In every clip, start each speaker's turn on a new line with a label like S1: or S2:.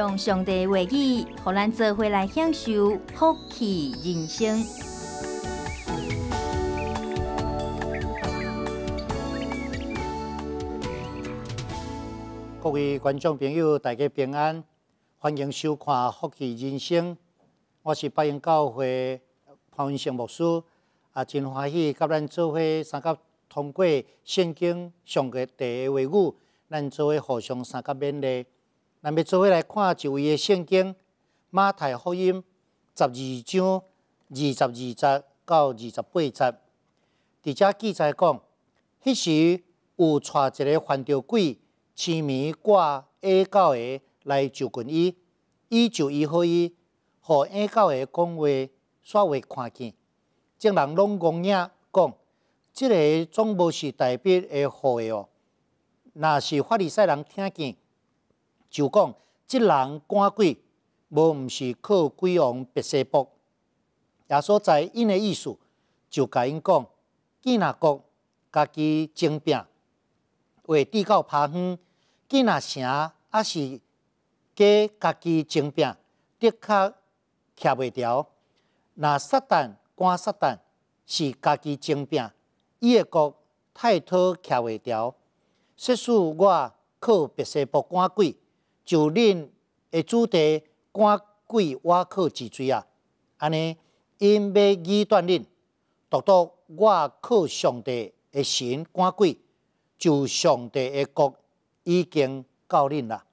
S1: 用上帝话语，和咱做伙来享受福气人生。各位观众朋友，大家平安，欢迎收看《福气人生》。我是福音教会潘文胜牧师，啊，真欢喜甲咱做伙，三甲通过圣经上个第一位语，咱做伙互相三甲勉励。咱要做伙来看一位的圣经《马太福音》十二章二十二节到二十八节，伫遮记载讲，迄时有带一个犯着鬼、前面挂矮教诶来就近伊，伊就伊好伊，互矮教诶讲话，煞会看见，众人拢讲影讲，即个总无是代表的好诶哦，若是法利赛人听见。就讲，即人官贵，无毋是靠鬼王白西卜。也所在因的意思，就甲因讲，见哪国家己争病，为地较爬远；见那城也是家家己争病，的确徛袂牢。那撒旦官撒旦是家己争病，伊的国太讨徛袂牢。说属我靠白西卜官贵。就恁的主题赶鬼我克之罪啊！安尼因要语断恁，读到我克上帝的神赶鬼，就上帝的国已经到恁啦。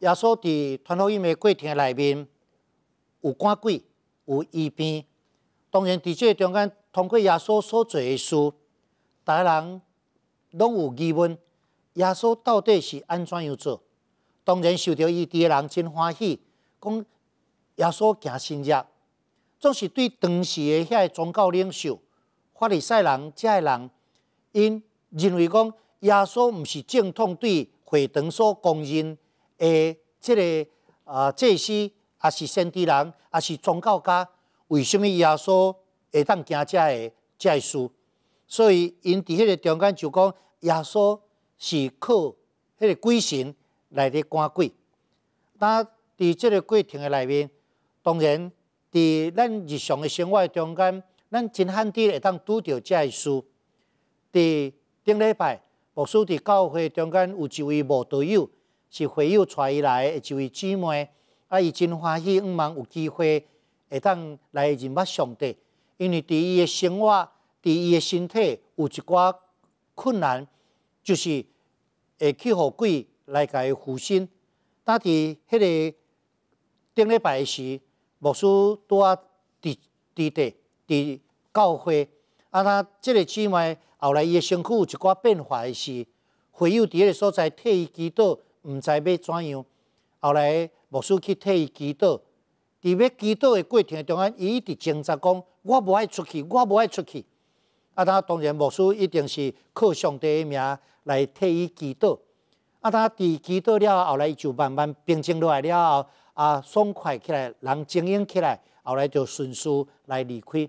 S1: 耶稣伫传福音的过程内面，有赶鬼，有医病。当然，即这中间，通过耶稣所做的事，大个人拢有疑问。耶稣到底是安怎样做？当然，受到伊底的人真欢喜，讲耶稣行新约，总是对当时的遐个宗教领袖，法利赛人，遮个人，因认为讲耶稣毋是正统对会堂所公认诶，即个啊，祭司，也是先知人，也是宗教家，为什么耶稣会当行遮个遮事？所以因伫迄个中间就讲耶稣。是靠迄个鬼神来咧赶鬼。那伫即个过程嘅内面，当然伫咱日常嘅生活中间，咱真罕见会当拄到个事。伫顶礼拜，牧师伫教会中间，有一位无队友，是会友带伊来一位姊妹，啊，伊真欢喜，毋茫有机会会当来认捌上帝，因为伫伊嘅生活，伫伊嘅身体有一寡困难。就是会去互鬼来甲伊附身。但伫迄个顶礼拜时，牧师拄啊伫伫地伫教会，啊，他即个姊妹后来伊的身躯有一寡变化的是，会友伫迄个所在替伊祈祷，毋知要怎样，后来牧师去替伊祈祷，在要祈祷的过程中间，伊伫挣扎讲，我无爱出去，我无爱出去。啊，他当然牧师一定是靠上帝的名来替伊祈祷。啊，他伫祈祷了，后来就慢慢平静落来了，后啊爽快起来，人精勇起来，后来就顺势来离开。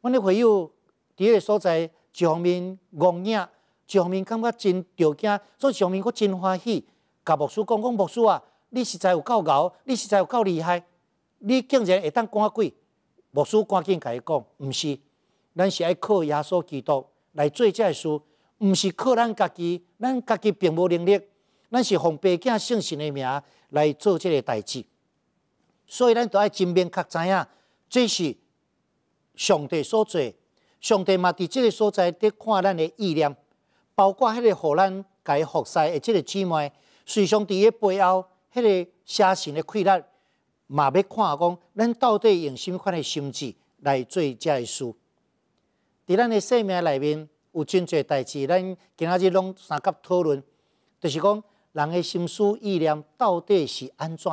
S1: 阮呢，会友伫个所在，上面怣影，上面感觉真着惊，所以上面佫真欢喜。甲牧师讲，讲牧师啊，你实在有够牛，你实在有够厉害，你竟然会当赶鬼。牧师赶紧甲伊讲，毋是。咱是爱靠耶稣基督来做这事，毋是靠咱家己。咱家己并无能力，咱是奉北京圣神的名来做即个代志。所以咱都要真明确知影，这是上帝所做。上帝嘛伫即个所在伫看咱的意念，包括迄个互咱解服西，的即个姊妹，随从上伫个背后，迄个写信的契烂嘛，要看讲咱到底用什么款的心智来做这事。伫咱的生命内面，有真侪代志，咱今仔日拢相甲讨论，就是讲人的心思意念到底是安怎？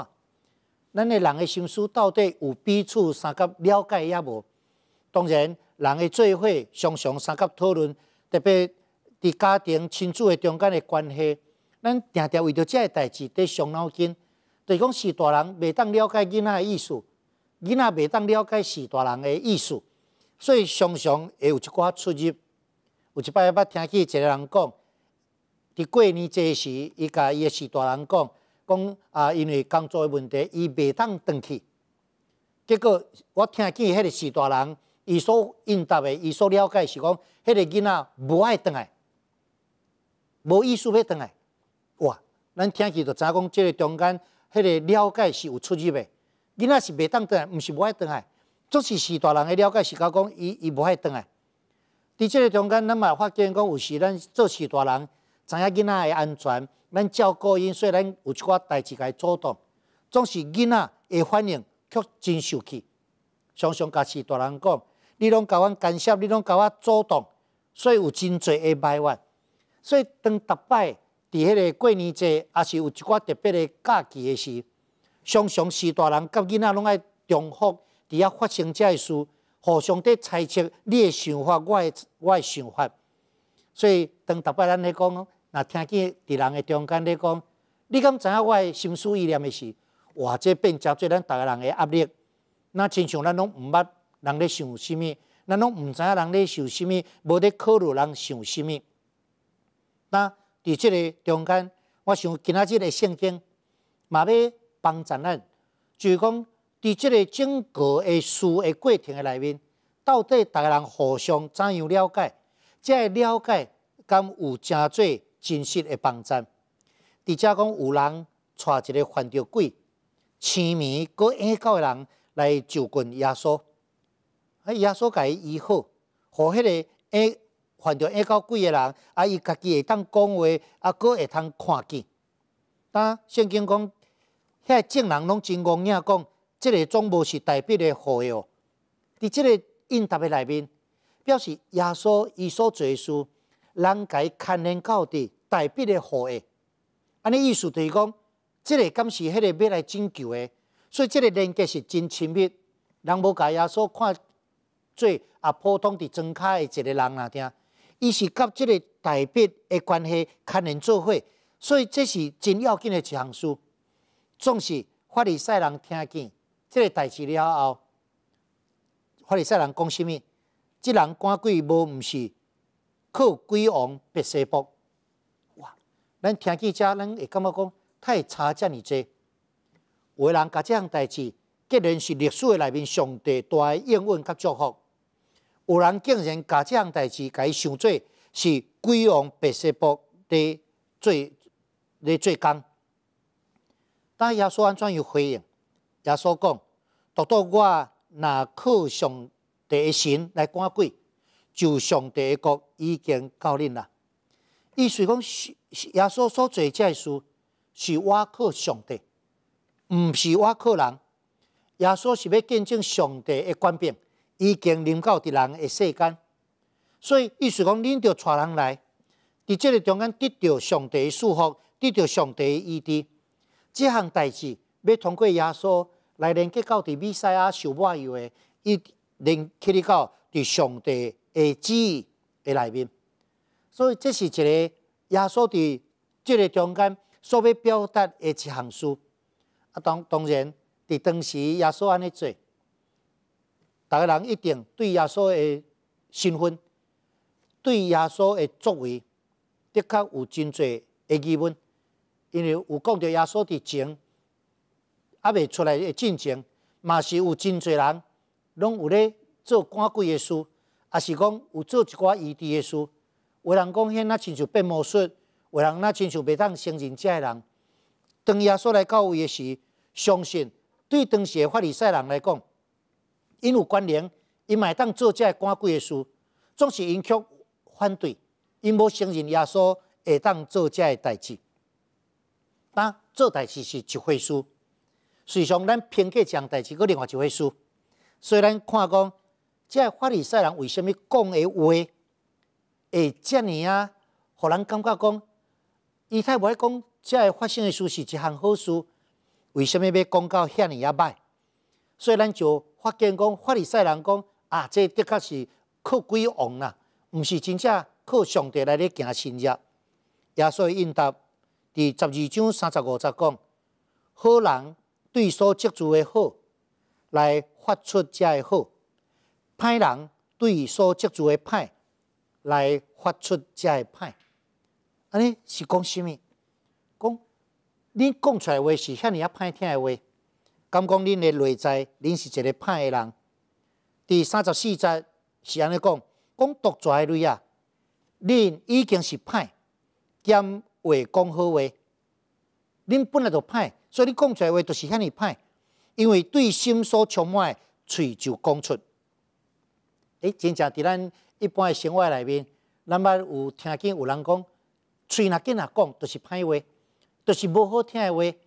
S1: 咱的人的心思到底有彼此相甲了解也无？当然，人的做伙常常相甲讨论，特别伫家庭亲子的中间的关系，咱常常为着即个代志得伤脑筋。对讲是大人袂当了解囡仔的意思，囡仔袂当了解是大人的意思。所以常常会有一寡出入，有一摆捌听见一个人讲，伫过年这时，伊甲伊个师大人讲，讲啊因为工作的问题，伊袂当转去。结果我听见迄个师大人，伊所应答的，伊所了解是讲，迄个囡仔无爱转来，无意思要转来。哇！咱听见就影讲？即个中间，迄个了解是有出入的。囡仔是袂当转来，毋是无爱转来。做是是大人个了解是交讲伊伊无爱转来。伫即个中间，咱嘛发现讲，有时咱做起大人知影囡仔的安全，咱照顾因，虽然有一寡代志伊阻挡，总是囡仔个反应却真受气。常常甲是大人讲，你拢甲我干涉，你拢甲我阻挡，所以有真侪个埋怨。所以当逐摆伫迄个过年节，也是有一寡特别的假期诶，时，常常是大人甲囡仔拢爱重复。只要发生这事，互相在猜测你的想法，我的我的想法。所以，当逐摆人来讲，若听见伫人的中间咧讲，你敢知影我心思意念的是，哇！这变成做咱逐个人的压力。那亲像咱拢毋捌人咧想什物，咱拢毋知影人咧想什物，无咧考虑人想什物。那伫即个中间，我想今仔日嘅圣经，嘛咧帮助咱就就讲。伫即个整个诶事诶过程内面，到底逐个人互相怎样了解？即个了解，敢有真侪真实诶帮证？伫遮讲有人带一个犯着鬼、乡民搁爱告诶人来就近耶稣，啊稣甲伊医好，互迄个爱犯着爱告鬼诶人，啊伊家己会当讲话，啊哥会通看见。当圣经讲，遐正人拢真怣影讲。即个总无是代笔的好诶哦！伫即个《应答》的内面，表示耶稣伊所做事，人皆牵连到伫代笔的好诶。安尼意思就是讲，即个敢是迄个要来拯救诶，所以即个连接是真亲密。人无甲耶稣看做啊，普通伫装卡诶一个人啊，听伊是甲即个代笔的关系，牵连做伙，所以这是真要紧诶一项事。总是法利赛人听见。这个代志了后，法律赛人讲什物？即人官贵无毋是靠鬼王白蛇卜。哇！咱听记者，咱会感觉讲太差遮尔济。有人甲即样代志，既然是历史内面上帝大英文甲祝福。有人竟然甲即样代志，甲伊想做是鬼王白蛇卜的做，的做工。但耶稣安怎样回应？耶稣讲，独到我拿靠上帝神来赶鬼，就上帝国已经到恁啦。意思讲，耶稣所做这事是我靠上帝，毋是我靠人。耶稣是要见证上帝的冠冕已经临到伫人的世间。所以，意思讲，恁要带人来，伫即个中间得到上帝的束缚，得到上帝的意志，这项代志要通过耶稣。来连接到伫比赛亚受抹油因伊一连接到伫上帝的旨意的内面，所以这是一个耶稣伫这个中间所要表达的一行事。啊，当当然伫当时耶稣安尼做，逐个人一定对耶稣的身份、对耶稣的作为的确有真侪的疑问，因为有讲到耶稣伫前还未出来诶！进程嘛是有真侪人，拢有咧做官鬼诶事，啊是讲有做一寡异地诶事，有人讲，迄那亲像变魔术，有人那亲像未当承认遮诶人。当耶稣来到位诶时，相信对当时诶法利赛人来讲，因有关联，因嘛会当做遮官鬼诶事，总是因却反对，因无承认耶稣会当做遮诶代志。当做代志是一回事。事实上，咱偏过上代志，个另外一回事。所以咱看讲，即个法利赛人为虾物讲个话会遮尔啊，互人感觉讲，伊太袂讲，即个发生诶事是一项好事，为甚物要讲到遐尔啊歹？所以咱就发现讲，法利赛人讲啊，即的确是靠鬼王啦，毋是真正靠上帝来咧行神迹。耶稣应答伫十二章三十五节讲：，好人。对所接触的好，来发出遮的好；歹人对所接触的歹来发出遮的歹。安尼是讲啥物？讲你讲出来话是遐尼啊，歹听的话。敢讲恁的内在，恁是一个歹的人。第三十四节是安尼讲：，讲得罪人啊，恁已经是歹，兼话讲好话，恁本来就歹。所以你讲出来话，就是遐尼歹，因为对心所充满，嘴就讲出。哎，真正伫咱一般诶生活内面，咱捌有听见有人讲，嘴若紧若讲，就是歹话，就是无好听诶话。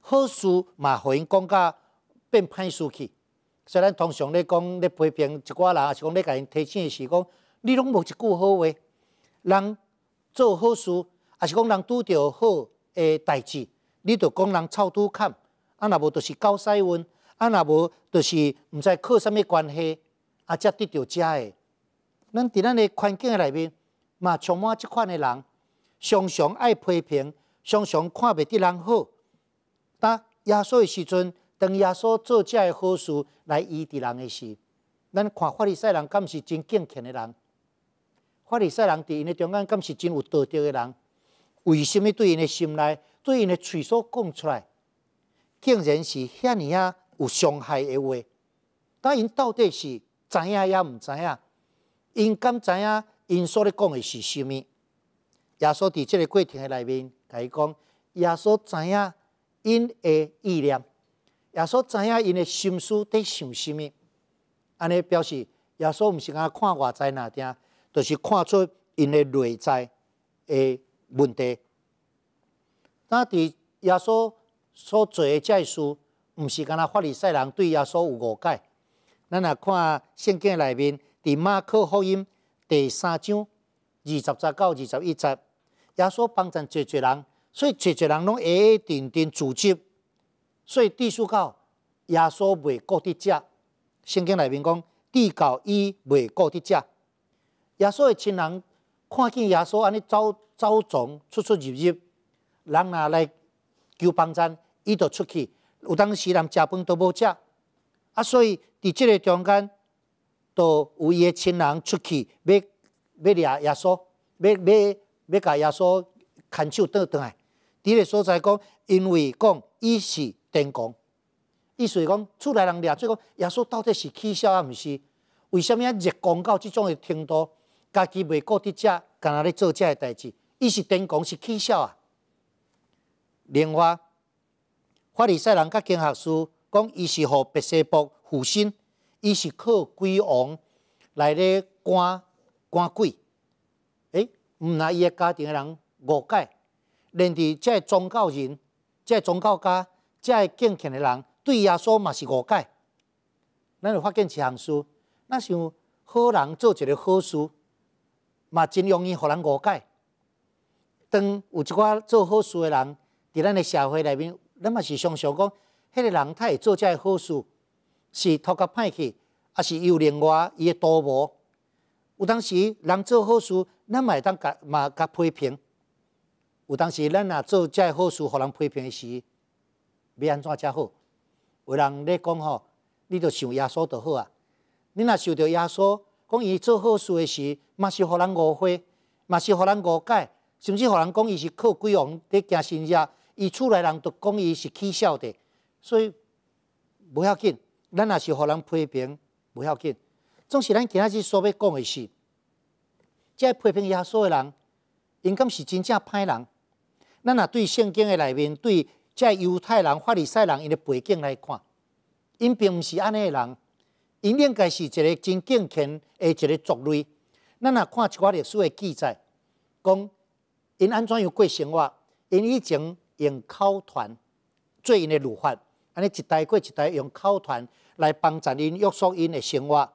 S1: 好事嘛，互因讲甲变歹事去。所以咱通常咧讲咧批评一寡人，也是讲咧甲因提醒，是讲你拢无一句好话。人做好事，也是讲人拄着好诶代志。你著讲人臭多坎，啊若无著是高塞温，啊若无著是毋知靠啥物关系，啊才得着食的。咱伫咱个环境内面，嘛充满即款的人，常常爱批评，常常看袂得人好。当耶稣的时阵，当耶稣做遮个好事来医治人诶，是，咱看法利赛人，敢是真敬虔的人。法利赛人伫因个中间，敢是真有道德的人。为什物对因个心内？对因的嘴所讲出来，竟然是遐尼啊有伤害的话，但因到底是知影也毋知影，因敢知影因所咧讲的是啥物？耶稣伫即个过程内面，甲伊讲耶稣知影因的意念，耶稣知影因的心思伫想啥物。安尼表示，耶稣毋是讲看外在那点，就是看出因的内在的问题。那伫耶稣所做诶，这事，毋是干那法利赛人对耶稣有误解。咱若看圣经内面伫马可福音第三章二十节到二十一节，耶稣帮助做侪人，所以做侪人拢会挨定定组织。所以地书到耶稣未顾得食。圣经内面讲地九，伊未顾得食。耶稣诶亲人看见耶稣安尼走走藏出出入入。人若来求帮助，伊就出去。有当时人食饭都无食，啊，所以伫即个中间，都有伊个亲人出去要要掠耶稣，要要要甲耶稣牵手倒倒来。伫个所在讲，因为讲伊是天公，意思讲厝内人掠，这讲耶稣到底是起笑啊，毋是？为什物啊？日公到即种诶程度，家己袂顾得食，干阿咧做遮个代志，伊是天公是起笑啊？另外，法利赛人甲经学家讲，伊是互白西卜附身，伊是靠鬼王来咧赶赶鬼，诶，毋若伊个家庭个人误解，连伫即个宗教人、即个宗教家、即个敬虔个人，对耶稣嘛是误解。咱有发现一项书，那像好人做一个好事，嘛真容易互人误解。当有一寡做好事个人，伫咱个社会内面，咱嘛是常常讲，迄个人太做遮个好事，是托个歹去，还是有另外伊个赌无？有当时人做好事，咱嘛会当甲嘛甲批评。有当时咱若做遮个好事，互人批评时，要安怎才好？有人咧讲吼，你着想耶稣着好啊！你若受着耶稣，讲伊做好事个时，嘛是互人误会，嘛是互人误解，甚至互人讲伊是靠鬼王伫行神迹。伊厝内人都讲伊是起笑的，所以无要紧，咱也是互人批评，无要紧。总是咱今仔日所要讲的是，再批评伊遐所有人，应该是真正歹人。咱若对圣经的内面，对遮犹太人、法利赛人因的背景来看，因并毋是安尼的人，因应该是一个真敬虔，一个族类。咱若看一寡历史的记载，讲因安怎样过生活，因以前。用靠团做因的乳法，安尼一代过一代用靠团来帮助因约束因的生活。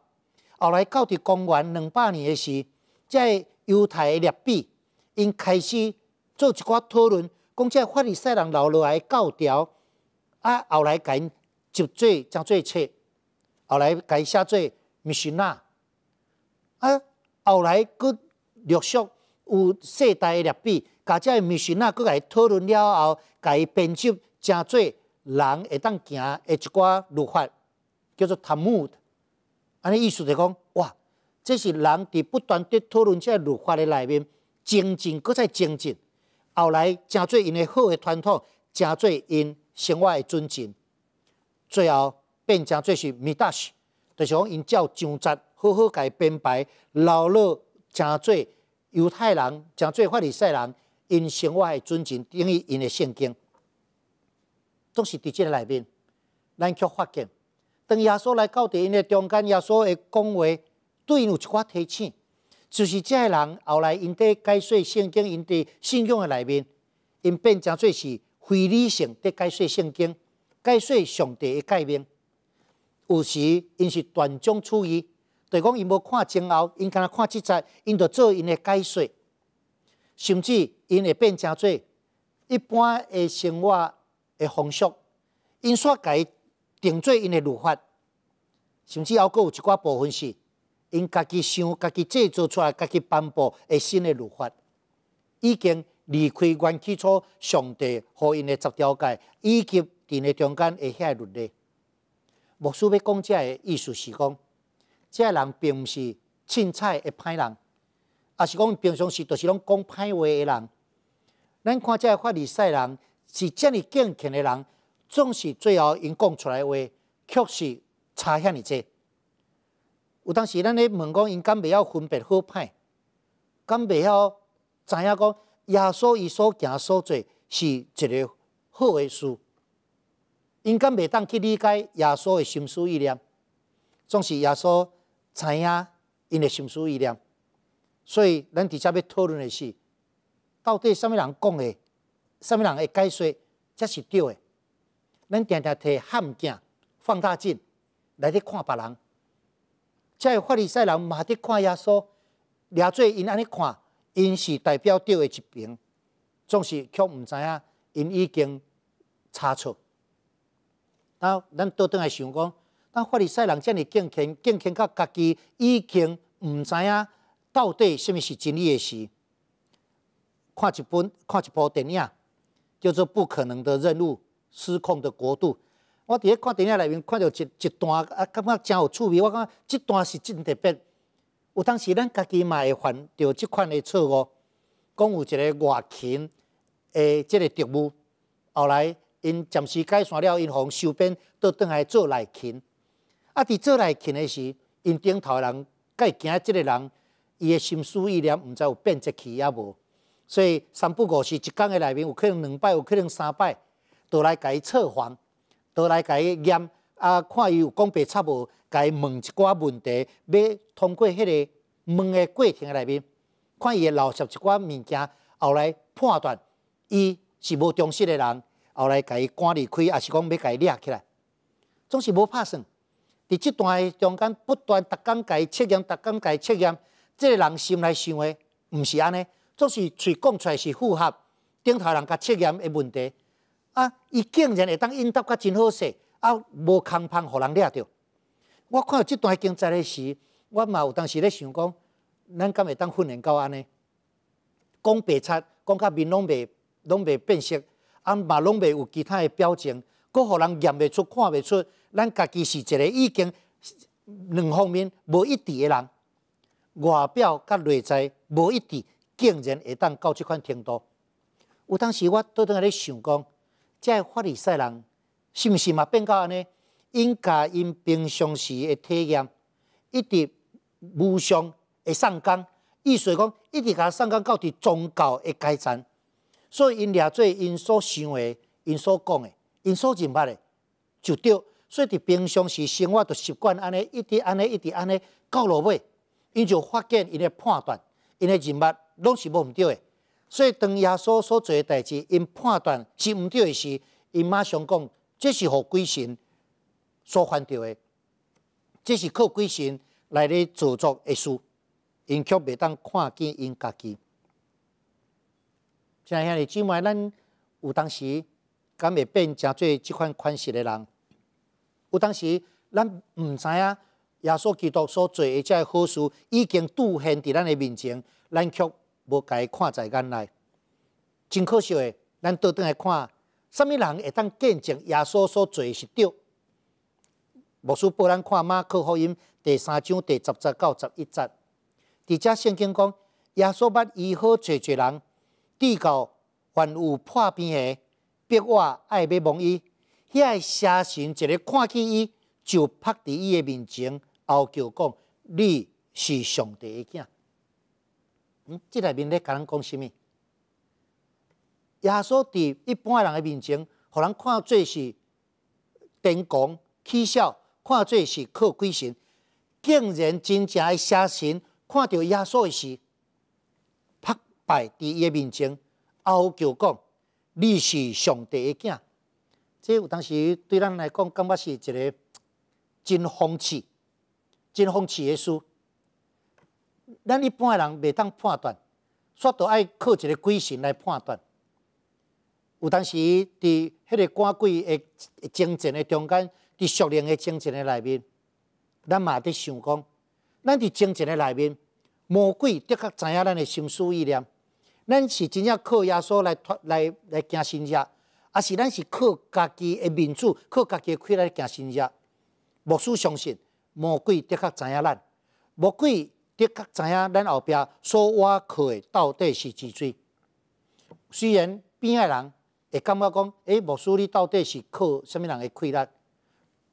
S1: 后来到伫公元两百年时，即个犹太的立碑，因开始做一寡讨论，讲即个法利赛人留落来教条。啊，后来甲因就做将做册，后来甲伊写做密训呐。啊，后来佫陆续有世代的立碑。各个密选啊，甲伊讨论了后，甲伊编辑，诚侪人会当行，会一寡儒法，叫做 t a l d 安尼意思就讲，哇，这是人伫不断伫讨论个儒法的内面，精进，搁再精进。后来，诚侪因好的传统，诚侪因生活的尊敬，最后变成做是 m i s h 就是讲因照上集，好好甲伊编排，留落诚侪犹太人，诚侪法利赛人。因生活诶尊敬等于因诶圣经，总是伫即个内面，咱去发现。当耶稣来到伫因诶中间，耶稣诶讲话对因有一寡提醒，就是即个人后来因伫解说圣经，因伫信仰诶内面，因变成做是非理性伫解说圣经，解说上帝诶诫命。有时因是断章取义，对讲因无看前后，因干若看即节，因着做因诶解说，甚至。因会变成做一般诶生活诶风俗，因修改定做因诶路法，甚至还佫有一寡部分是因家己想、家己制作出来、家己颁布诶新诶路法，已经离开原基础上帝给因诶十条界，以及伫诶中间诶遐伦咧。无师要讲遮诶意思，是讲遮人并毋是凊彩诶歹人，啊是讲平常时都是拢讲歹话诶人。咱看这法律赛人是这么健全的人，总是最后因讲出来话，确实差遐尔济。有当时咱咧问讲，因敢袂晓分别好歹，敢袂晓知影讲？耶稣伊所行所做是一个好的事，因敢袂当去理解耶稣的心思意念，总是耶稣知影因的心思意念。所以咱伫遮要讨论的是。到底什么人讲的，什么人会解说，才是对的？咱常常摕汉镜、放大镜来去看别人，才会法利赛人嘛，伫看耶稣，掠做因安尼看，因是代表对的一边，总是却毋知影因已经差错。当咱倒转来想讲，咱法利赛人遮尔敬虔，敬虔到家己已经毋知影到底什么是真理的事？看一本、看一部电影，叫做《不可能的任务》。失控的国度。我伫咧看电影里面看到一一段啊，感觉真有趣味。我感觉即段是真特别。有当时咱家己嘛会犯着即款的错误，讲有一个外勤，的即个职务。后来因暂时解散了，因互收编倒转来做内勤。啊，伫做内勤的时，因顶头人，介惊即个人，伊的心思意念毋知有变节去啊无？所以三、不五时一天的内面，有可能两摆，有可能三摆，都来甲伊测谎，都来甲伊验啊。看伊有讲白差无，甲伊问一寡问题，要通过迄个问的过程的内面，看伊嘅流食一寡物件，后来判断伊是无忠视的人，后来甲伊赶离开，也是讲要甲伊抓起来，总是无拍算。伫即段中间不断逐工甲伊测验，逐工甲伊测验，即个人心内想的毋是安尼。都是嘴讲出来是符合顶头人甲测验诶问题啊！伊竟然会当应答甲真好势，啊无空胖互人掠着。我看到这段经济的时，我嘛有当时咧想讲，咱敢会当训练到安尼？讲白贼，讲甲面拢袂拢袂变色，啊嘛拢袂有其他诶表情，阁互人验袂出、看袂出，咱家己是一个已经两方面无一致诶人，外表甲内在无一致。竟然会当到即款程度，有当时我都在来咧想讲，遮法利赛人是毋是嘛变到安尼？因家因平常时的体验，一直无相会上纲，意思讲一直甲上纲，到伫宗教的阶层，所以因掠做因所想的，因所讲的，因所认捌的就对。所以伫平常时生活就习惯安尼，一直安尼，一直安尼，到落尾，因就发现因的判断。因诶，人物拢是无毋对诶，所以当耶稣所做诶代志，因判断是毋对诶时，因马上讲，这是互鬼神所犯着诶，这是靠鬼神来咧做作诶事，因却未当看见因家己。像遐个姊妹，咱有当时，敢会变成做即款款式诶人？有当时咱毋知影。耶稣基督所做诶，遮好事已经兑现伫咱诶面前，咱却无甲看在眼内。真可惜诶，咱倒转来看，虾物人会当见证耶稣所做是着？无师报咱看《马可福音》第三章第十节到十一节，伫遮圣经讲，耶稣捌医好济济人，治到凡有破病诶，逼我爱要望伊，遐诶邪神一日看见伊，就趴伫伊诶面前。要求讲你是上帝的囝。嗯，里面咧，咱讲什物？耶稣伫一般人的面前，互人看做是癫狂、起笑，看做是靠鬼神。竟然真正的写信，看到耶稣是拍败伫伊的面前，要求讲你是上帝的囝。”这有当时对咱来讲，感觉是一个真讽刺。真讽刺的事，咱一般的人袂当判断，煞都爱靠一个鬼神来判断。有当时伫迄个赶鬼的争战的中间，伫熟灵的争战的内面，咱嘛伫想讲，咱伫争战的内面，魔鬼的确知影咱的心思意念，咱是真正靠耶稣来来来行新约，还是咱是靠家己的民主，靠家己的气来行新约，牧师相信。魔鬼的确知影咱，魔鬼的确知影咱后壁所挖去的到底是几罪。虽然边个人会感觉讲，哎，牧师你到底是靠虾物人的气力？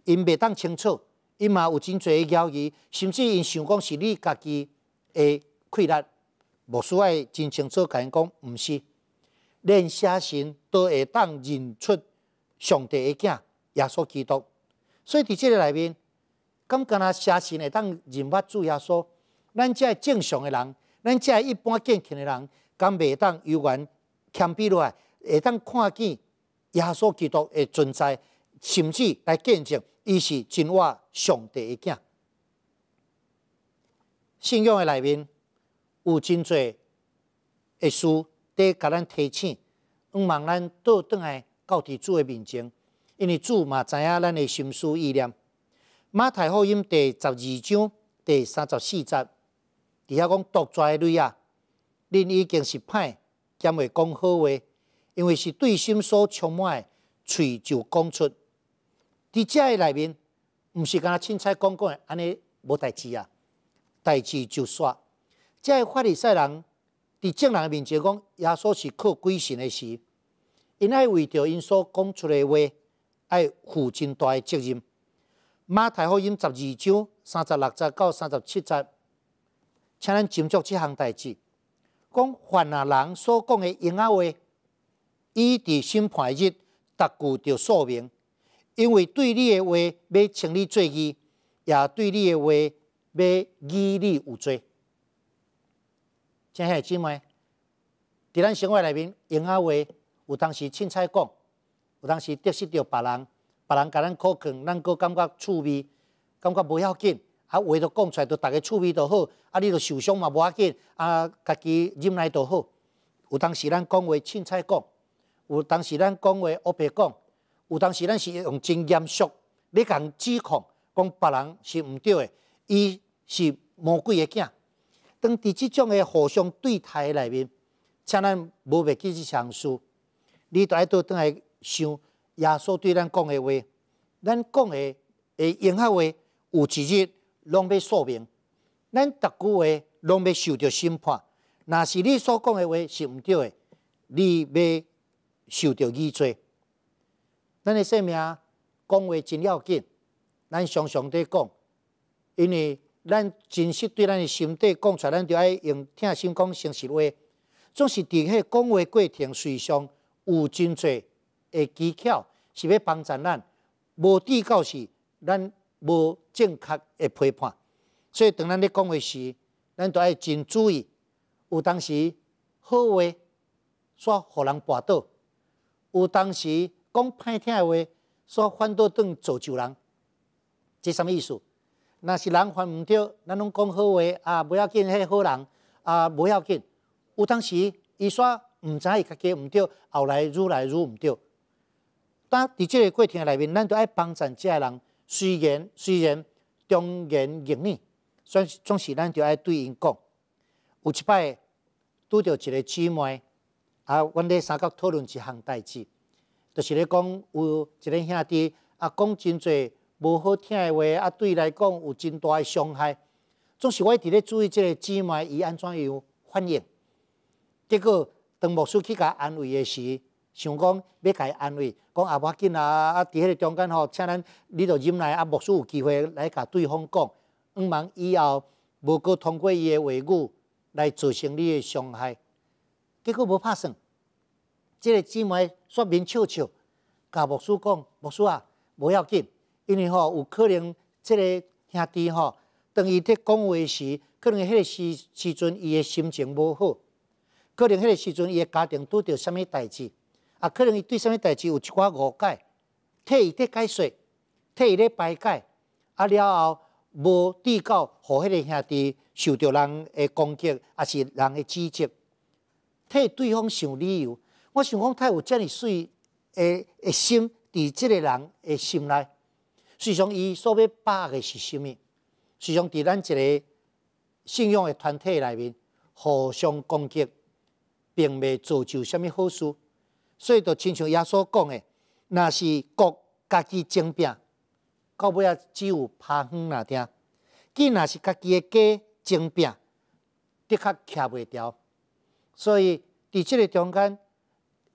S1: 因袂当清楚，因嘛有真侪谣言，甚至因想讲是你家己的气力。牧师爱真清楚，因讲毋是，连写信都会当认出上帝的囝耶稣基督。所以伫即个内面。刚敢若写信会当认捌主耶稣，咱遮正常诶人，咱遮一般健康诶人，敢未当有缘谦卑落来，会当看见耶稣基督诶存在，甚至来见证，伊是真话上帝诶囝。信仰诶内面有真侪诶书，伫甲咱提醒，毋忙咱倒转来到伫主诶面前，因为主嘛知影咱诶心思意念。马太福音第十二章第三十四节，底下讲多些类啊，恁已经是歹，兼会讲好话，因为是对心所充满，嘴就讲出。伫遮个内面，毋是干凊彩讲讲安尼无代志啊，代志就煞。遮个法利赛人伫众人面前讲，耶稣是靠鬼神的时，因爱为着因所讲出的话，爱负真大诶责任。马太福音十二章三十六节到三十七节，请恁斟酌这项代志，讲凡亚人所讲的闲话，伊伫审判日，达句着说明，因为对你的话要清理罪义，也对你的话要依你有罪。请看是姊妹，伫咱生活内面，闲话有当时凊彩讲，有当时得失着别人。别人甲咱苛刻，咱阁感觉趣味，感觉无要紧。啊，话都讲出来，都大家趣味都好。啊，你都受伤嘛无要紧。啊，家己忍耐都好。有当时咱讲话凊彩讲，有当时咱讲话恶白讲，有当时咱是用真严肃。你人指控，讲别人是毋对的，伊是魔鬼的囝。当伫即种的互相对待内面，请咱无袂去项事，你爱倒转来想。耶稣对咱讲的话，咱讲的诶任何话，有一日拢要说明，咱逐句话拢要受着审判。若是你所讲的话是毋对的，你要受着义罪。咱的性命讲话真要紧，咱常常帝讲，因为咱真实对咱的心底讲出来，咱就要用听心讲诚实话。总是伫迄讲话过程，随上有真侪。的技巧是要帮咱咱无地到时咱无正确的批判，所以当咱咧讲话时，咱都要真注意。有当时好话，煞互人跋倒；有当时讲歹听的话，煞反倒转造就人。这什么意思？若是人犯毋着，咱拢讲好话啊，不要紧，迄好人啊，不要紧。有当时伊煞毋知伊家己毋着，后来愈来愈毋着。但伫即个过程内面，咱就爱帮助即个人。虽然虽然忠言逆耳，总总是咱就爱对因讲。有一摆拄着一个姊妹，啊，阮咧三角讨论一项代志，就是咧讲有一个兄弟，啊，讲真侪无好听的话，啊，对来讲有真大的伤害。总是我伫咧注意即个姊妹，伊安怎样反应。结果，当牧师去甲安慰诶时，想讲要甲伊安慰，讲阿爸紧啊！啊，伫迄个中间吼，请咱你着忍耐啊。牧师有机会来甲对方讲，毋茫以后无够通过伊个话语来造成你个伤害。结果无拍算，即个姊妹煞面笑笑，甲牧师讲：“牧师啊，无要紧，因为吼有可能即个兄弟吼，当伊伫讲话时，可能迄个时时阵伊个心情无好，可能迄个时阵伊个家庭拄着啥物代志。”啊，可能伊对虾物代志有一寡误解，替伊咧解释，替伊咧排解，啊了后无地到互迄个兄弟受着人诶攻击，啊是人诶指责，替对方想理由。我想讲，太有遮尔水诶诶心，伫即个人诶心内。事实上，伊所要握诶是啥物？事实上，伫咱一个信用诶团体内面，互相攻击，并未造就啥物好事。所以，就亲像耶稣讲诶，那是各家己争辩，到尾啊，只有拍远那听；，既若是家己诶家争辩，的确徛袂牢。所以，伫即个中间，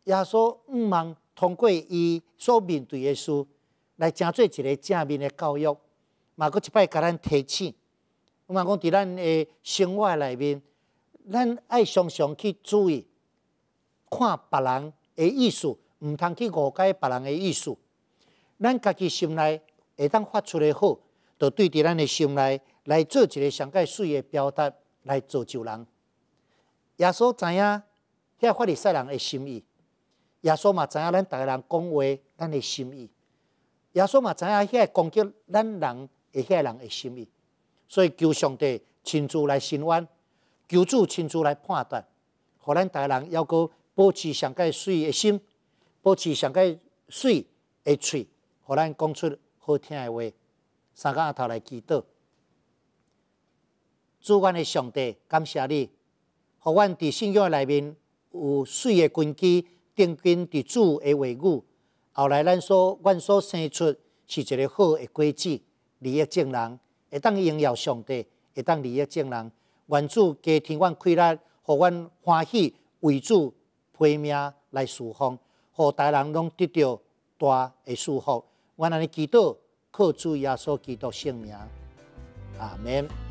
S1: 耶稣毋茫通过伊所面对的事，来正做一个正面诶教育。嘛哥一摆甲咱提醒，嘛讲伫咱诶生活内面，咱爱常常去注意看别人。的意思毋通去误解别人的意思，咱家己心内会当发出的好，就对伫咱的心内来做一个上界水的表达，来做救人。耶稣知影遐法利赛人的心意，耶稣嘛知影咱逐个人讲话咱的心意，耶稣嘛知影遐攻击咱人的遐人的心意，所以求上帝亲自来伸冤，求主亲自来判断，互咱逐个人要个。保持上界水的心，保持上界水的嘴，互咱讲出好听的话，三竿阿头来祈祷。主阮的上帝，感谢你，互阮伫信仰内面有水的根基，定根伫主的话语。后来咱所阮所生出是一个好的果子，利益正人，会当荣耀上帝，会当利益正人，愿主加庭愿快乐，互阮欢喜为主。归命来侍福，何大人拢得到大诶祝福？我安尼祈祷，靠主耶稣基督性命。阿门。